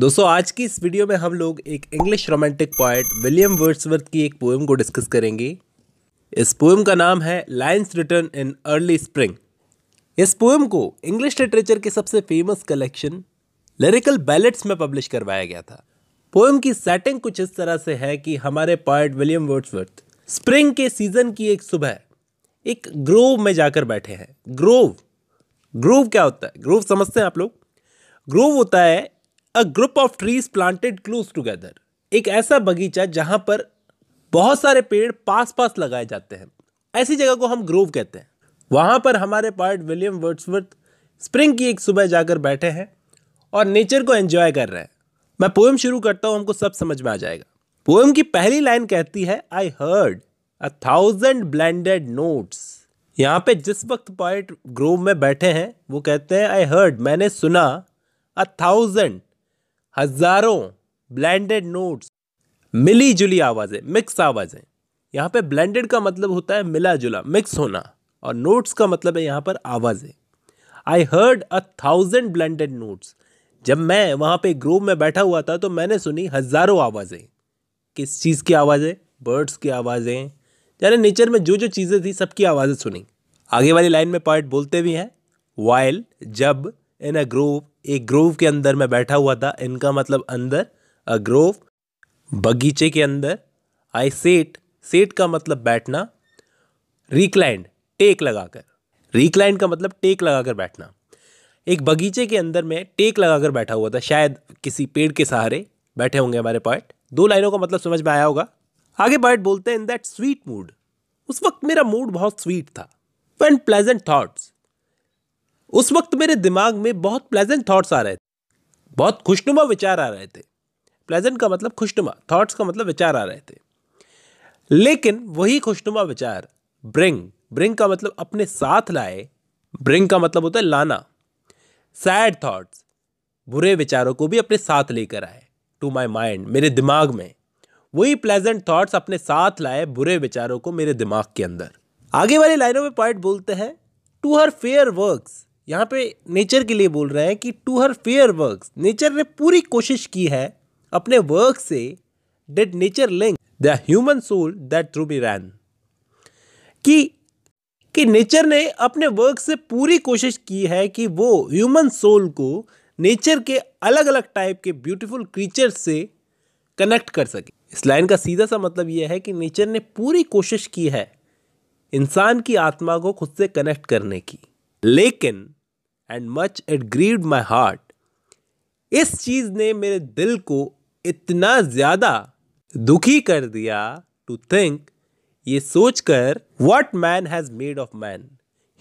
दोस्तों आज की इस वीडियो में हम लोग एक English romantic poet William Wordsworth की एक पोएम को डिस्कस करेंगे इस पोएम का नाम है lines written in early spring इस पोएम को इंग्लिश लिटरेचर के सबसे फेमस कलेक्शन लिरिकल बैलेट्स में पब्लिश करवाया गया था पोएम की सेटिंग कुछ इस तरह से है कि हमारे पॉइट विलियम वर्ड्सवर्थ स्प्रिंग के सीजन की एक सुबह एक ग्रोव में जाकर बैठे हैं ग्रोव ग्रोव क्या होता है ग्रोव समझते हैं आप लोग ग्रोव होता है a group of trees planted close together एक ऐसा बगीचा जहां पर बहुत सारे पेड़ पास पास लगाए जाते हैं ऐसी जगह को हम ग्रोव कहते हैं वहां पर हमारे पार्ट विलियम वर्ड्सवर्थ स्प्रिंग की एक सुबह जाकर बैठे हैं और नेचर को एंजॉय कर रहे हैं मैं पोएम शुरू करता हूं हमको सब समझ में आ जाएगा पोएम की पहली लाइन कहती है I heard a thousand blended notes यहाँ पे जिस वक्त पॉइट ग्रोव में बैठे हैं वो कहते हैं आई हर्ड मैंने सुना अ थाउजेंड हजारों ब्लैंडेड नोट्स मिली जुली आवाज़ें मिक्स आवाज़ें यहाँ पे ब्लेंडेड का मतलब होता है मिला जुला मिक्स होना और नोट्स का मतलब है यहाँ पर आवाज़ें I heard a thousand blended notes जब मैं वहाँ पे ग्रोव में बैठा हुआ था तो मैंने सुनी हज़ारों आवाज़ें किस चीज़ की आवाज़ें बर्ड्स की आवाज़ें यानी नेचर में जो जो चीज़ें थी सबकी आवाज़ें सुनी आगे वाली लाइन में पॉइंट बोलते भी हैं वाइल जब इन अ ग्रोव एक ग्रोव के अंदर मैं बैठा हुआ था इनका मतलब अंदर अ ग्रोव बगीचे के अंदर आई सेट सेट का मतलब बैठना रिक्लाइंड टेक लगाकर रिक्लाइंड का मतलब टेक लगाकर बैठना एक बगीचे के अंदर मैं टेक लगाकर बैठा हुआ था शायद किसी पेड़ के सहारे बैठे होंगे हमारे पॉइंट दो लाइनों का मतलब समझ में आया होगा आगे पॉइंट बोलते हैं इन दैट स्वीट मूड उस वक्त मेरा मूड बहुत स्वीट था एंड प्लेजेंट थाट्स उस वक्त मेरे दिमाग में बहुत प्लेजेंट थॉट्स आ रहे थे बहुत खुशनुमा विचार आ रहे थे प्लेजेंट का मतलब खुशनुमा थॉट्स का मतलब विचार आ रहे थे लेकिन वही खुशनुमा विचार ब्रिंग ब्रिंग का मतलब अपने साथ लाए ब्रिंग का मतलब होता है लाना सैड थाट्स बुरे विचारों को भी अपने साथ लेकर आए टू माई माइंड मेरे दिमाग में वही प्लेजेंट थाट्स अपने साथ लाए बुरे विचारों को मेरे दिमाग के अंदर आगे वाली लाइनों में पॉइंट बोलते हैं टू हर फेयर वर्क्स यहाँ पे नेचर के लिए बोल रहे हैं कि to her fair work nature ने पूरी कोशिश की है अपने वर्क से did nature link the human soul that through be ran कि कि नेचर ने अपने वर्क से पूरी कोशिश की है कि वो ह्यूमन सोल को नेचर के अलग अलग टाइप के ब्यूटीफुल क्रीचर से कनेक्ट कर सके इस लाइन का सीधा सा मतलब यह है कि नेचर ने पूरी कोशिश की है इंसान की आत्मा को खुद से कनेक्ट करने की लेकिन and much it grieve my heart इस चीज़ ने मेरे दिल को इतना ज़्यादा दुखी कर दिया टू थिंक ये सोचकर what man has made of man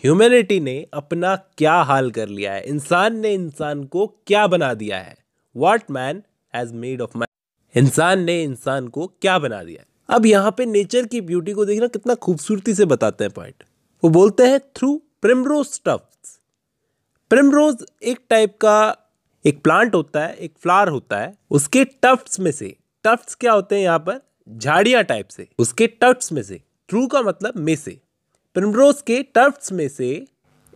humanity ने अपना क्या हाल कर लिया है इंसान ने इंसान को क्या बना दिया है what man has made of man इंसान ने इंसान को क्या बना दिया है अब यहाँ पे नेचर की ब्यूटी को देखना कितना खूबसूरती से बताते हैं पॉइंट वो बोलते हैं थ्रू प्रिमरो स्टफ प्रिमरोज एक टाइप का एक प्लांट होता है एक फ्लावर होता है उसके टफ्ट्स में से टफ्ट्स क्या होते हैं यहाँ पर झाड़ियाँ टाइप से उसके टफ्ट्स में से थ्रू का मतलब में से प्रिमरोज के टफ्ट्स में से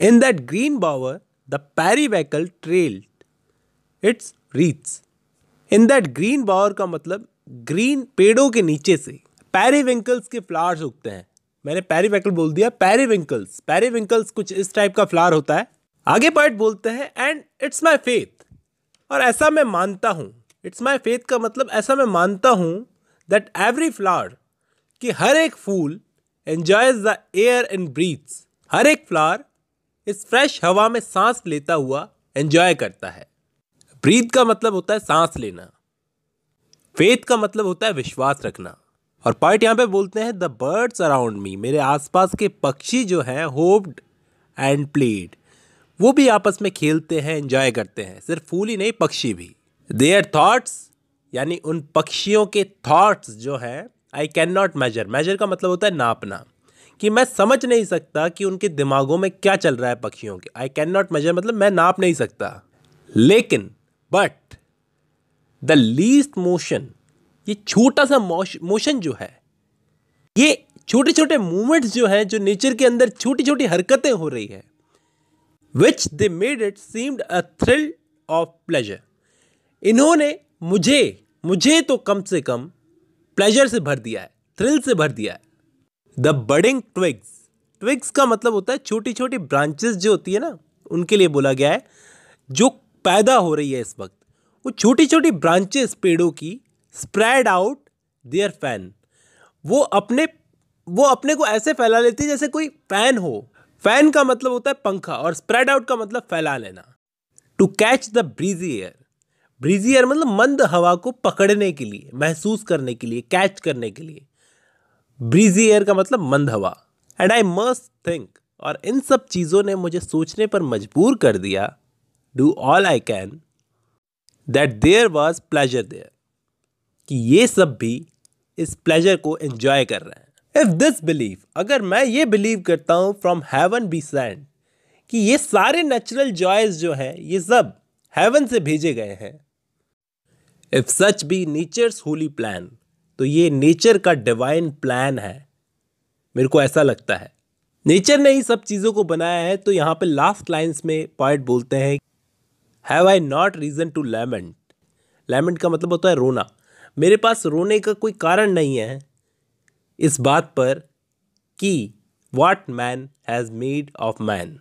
in that green bower the periwinkle trail its wreaths in that green bower का मतलब ग्रीन पेड़ों के नीचे से पैरीविंकल्स के फ्लावर्स उगते हैं मैंने पैरीवैकल बोल दिया पैरीविंकल्स पैरीविंकल्स कुछ इस टाइप का फ्लावर होता है आगे पॉइंट बोलते हैं एंड इट्स माई फेथ और ऐसा मैं मानता हूँ इट्स माई फेथ का मतलब ऐसा मैं मानता हूँ दैट एवरी फ्लावर कि हर एक फूल enjoys the air and breathes हर एक फ्लावर इस फ्रेश हवा में सांस लेता हुआ एन्जॉय करता है ब्रीथ का मतलब होता है सांस लेना फेथ का मतलब होता है विश्वास रखना और पॉइंट यहाँ पे बोलते हैं द बर्ड्स अराउंड मी मेरे आसपास के पक्षी जो हैं होप्ड एंड प्लेड वो भी आपस में खेलते हैं इंजॉय करते हैं सिर्फ फूल ही नहीं पक्षी भी देयर थाट्स यानी उन पक्षियों के थाट्स जो हैं I can not measure measure का मतलब होता है नापना कि मैं समझ नहीं सकता कि उनके दिमागों में क्या चल रहा है पक्षियों के आई कैन नॉट मेजर मतलब मैं नाप नहीं सकता लेकिन बट द लीस्ट मोशन ये छोटा सा मोशन जो है ये छोटे छोटे मूवमेंट्स जो हैं जो नेचर के अंदर छोटी छोटी हरकतें हो रही है which they made it seemed a thrill of pleasure इन्होंने मुझे मुझे तो कम से कम प्लेजर से भर दिया है थ्रिल से भर दिया है द बडिंग ट्विग्स ट्विग्स का मतलब होता है छोटी छोटी ब्रांचेस जो होती है ना उनके लिए बोला गया है जो पैदा हो रही है इस वक्त वो छोटी छोटी ब्रांचेस पेड़ों की स्प्रेड आउट देयर फैन वो अपने वो अपने को ऐसे फैला लेती है जैसे कोई फैन हो फैन का मतलब होता है पंखा और स्प्रेड आउट का मतलब फैला लेना to catch the breezy air breezy air मतलब मंद हवा को पकड़ने के लिए महसूस करने के लिए कैच करने के लिए ब्रीजी एयर का मतलब मंद हवा एंड आई मस्ट थिंक और इन सब चीज़ों ने मुझे सोचने पर मजबूर कर दिया do all I can that there was pleasure there कि ये सब भी इस प्लेजर को एंजॉय कर रहे हैं इफ दिस बिलीव अगर मैं ये बिलीव करता हूँ फ्रॉम हेवन बी सैंड कि ये सारे नेचुरल जॉयज जो हैं ये सब हेवन से भेजे गए हैं if such be nature's holy plan तो ये नेचर का डिवाइन प्लान है मेरे को ऐसा लगता है नेचर ने ही सब चीज़ों को बनाया है तो यहाँ पे लास्ट लाइंस में पॉइंट बोलते हैं have I not reason to lament lament का मतलब होता है रोना मेरे पास रोने का कोई कारण नहीं है इस बात पर कि what man has made of man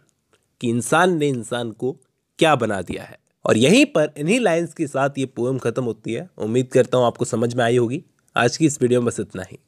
कि इंसान ने इंसान को क्या बना दिया है और यहीं पर इन्हीं लाइंस के साथ ये पोएम ख़त्म होती है उम्मीद करता हूँ आपको समझ में आई होगी आज की इस वीडियो में बस इतना ही